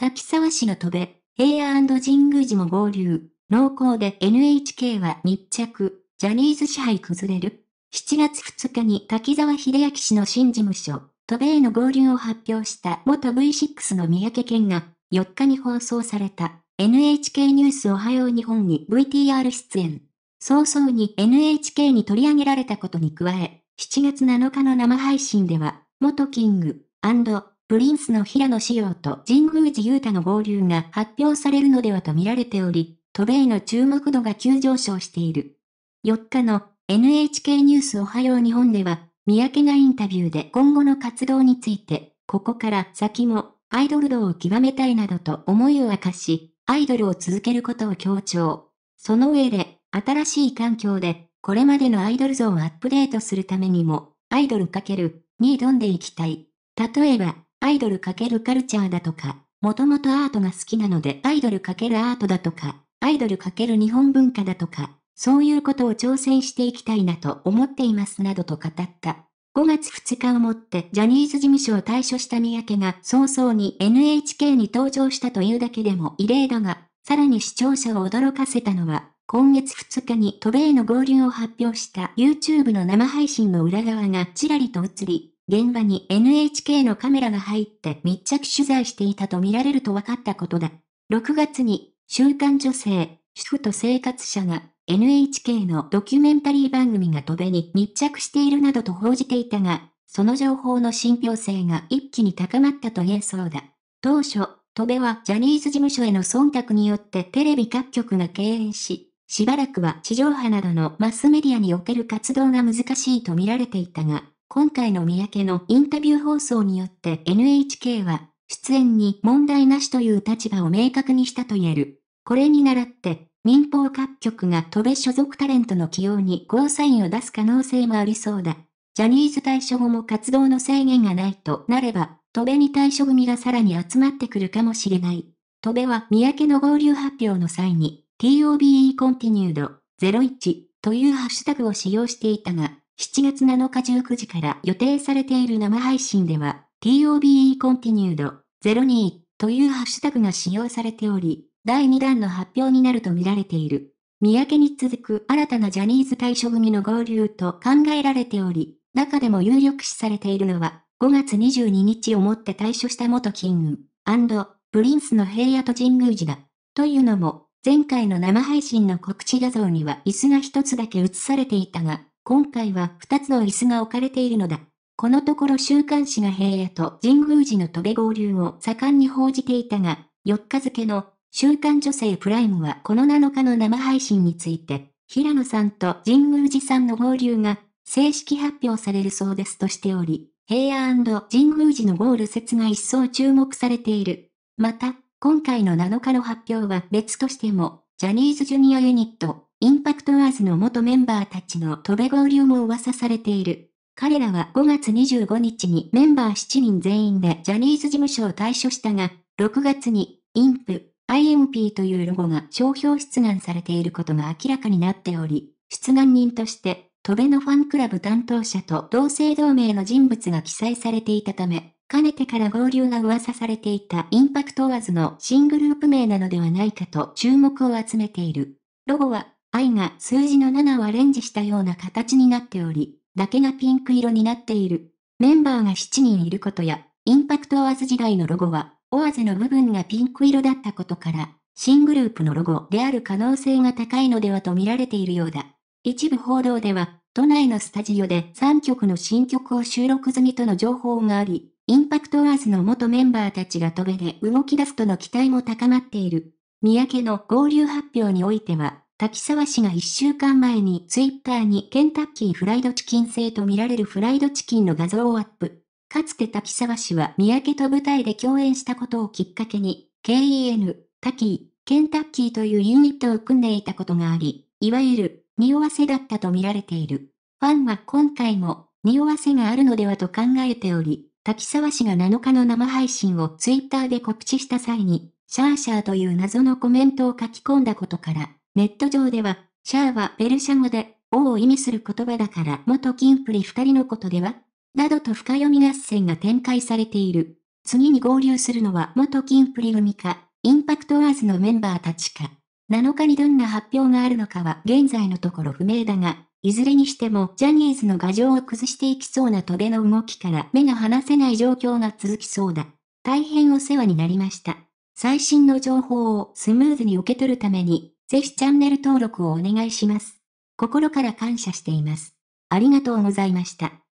滝沢市の戸部、平野神宮寺も合流。濃厚で NHK は密着。ジャニーズ支配崩れる。7月2日に滝沢秀明氏の新事務所、戸部への合流を発表した元 V6 の三宅健が、4日に放送された NHK ニュースおはよう日本に VTR 出演。早々に NHK に取り上げられたことに加え、7月7日の生配信では、元キングプリンスの平野紫耀と神宮寺勇太の合流が発表されるのではと見られており、都米の注目度が急上昇している。4日の NHK ニュースおはよう日本では、三宅がインタビューで今後の活動について、ここから先もアイドル道を極めたいなどと思いを明かし、アイドルを続けることを強調。その上で、新しい環境で、これまでのアイドル像をアップデートするためにも、アイドル×に挑んでいきたい。例えば、アイドル×カルチャーだとか、もともとアートが好きなのでアイドル×アートだとか、アイドル×日本文化だとか、そういうことを挑戦していきたいなと思っていますなどと語った。5月2日をもってジャニーズ事務所を退所した三宅が早々に NHK に登場したというだけでも異例だが、さらに視聴者を驚かせたのは、今月2日に渡米の合流を発表した YouTube の生配信の裏側がちらりと映り、現場に NHK のカメラが入って密着取材していたと見られると分かったことだ。6月に、週刊女性、主婦と生活者が NHK のドキュメンタリー番組が戸べに密着しているなどと報じていたが、その情報の信憑性が一気に高まったと言えそうだ。当初、戸べはジャニーズ事務所への忖度によってテレビ各局が敬遠し、しばらくは地上波などのマスメディアにおける活動が難しいと見られていたが、今回の三宅のインタビュー放送によって NHK は、出演に問題なしという立場を明確にしたと言える。これに倣って、民放各局が戸部所属タレントの起用にゴーサインを出す可能性もありそうだ。ジャニーズ退所後も活動の制限がないとなれば、戸部に退所組がさらに集まってくるかもしれない。戸部は三宅の合流発表の際に、TOBE Continued 01というハッシュタグを使用していたが、7月7日19時から予定されている生配信では、TOBE Continued 02というハッシュタグが使用されており、第2弾の発表になるとみられている。三宅に続く新たなジャニーズ対処組の合流と考えられており、中でも有力視されているのは、5月22日をもって退所した元金運プリンスの平野と神宮寺だ。というのも、前回の生配信の告知画像には椅子が一つだけ映されていたが、今回は2つの椅子が置かれているのだ。このところ週刊誌が平野と神宮寺の戸部合流を盛んに報じていたが、4日付の週刊女性プライムはこの7日の生配信について、平野さんと神宮寺さんの合流が正式発表されるそうですとしており、平野神宮寺のゴール説が一層注目されている。また、今回の7日の発表は別としても、ジャニーズジュニアユニット、インパクトアーズの元メンバーたちの飛べ合流も噂されている。彼らは5月25日にメンバー7人全員でジャニーズ事務所を退所したが、6月に、インプ、IMP というロゴが商標出願されていることが明らかになっており、出願人として、飛べのファンクラブ担当者と同姓同名の人物が記載されていたため、かねてから合流が噂されていたインパクトワーズの新グループ名なのではないかと注目を集めている。ロゴは愛が数字の7をアレンジしたような形になっており、だけがピンク色になっている。メンバーが7人いることや、インパクトアーズ時代のロゴは、オアゼの部分がピンク色だったことから、新グループのロゴである可能性が高いのではと見られているようだ。一部報道では、都内のスタジオで3曲の新曲を収録済みとの情報があり、インパクトアーズの元メンバーたちが飛べで動き出すとの期待も高まっている。三宅の合流発表においては、滝沢氏が一週間前にツイッターにケンタッキーフライドチキン製とみられるフライドチキンの画像をアップ。かつて滝沢氏は三宅と舞台で共演したことをきっかけに、KEN、タキー、ケンタッキーというユニットを組んでいたことがあり、いわゆる、匂わせだったとみられている。ファンは今回も、匂わせがあるのではと考えており、滝沢氏が7日の生配信をツイッターで告知した際に、シャーシャーという謎のコメントを書き込んだことから、ネット上では、シャアはペルシャ語で、王を意味する言葉だから元キンプリ二人のことではなどと深読み合戦が展開されている。次に合流するのは元キンプリ組か、インパクトアーズのメンバーたちか。7日にどんな発表があるのかは現在のところ不明だが、いずれにしてもジャニーズの牙城を崩していきそうなトゲの動きから目が離せない状況が続きそうだ。大変お世話になりました。最新の情報をスムーズに受け取るためにぜひチャンネル登録をお願いします。心から感謝しています。ありがとうございました。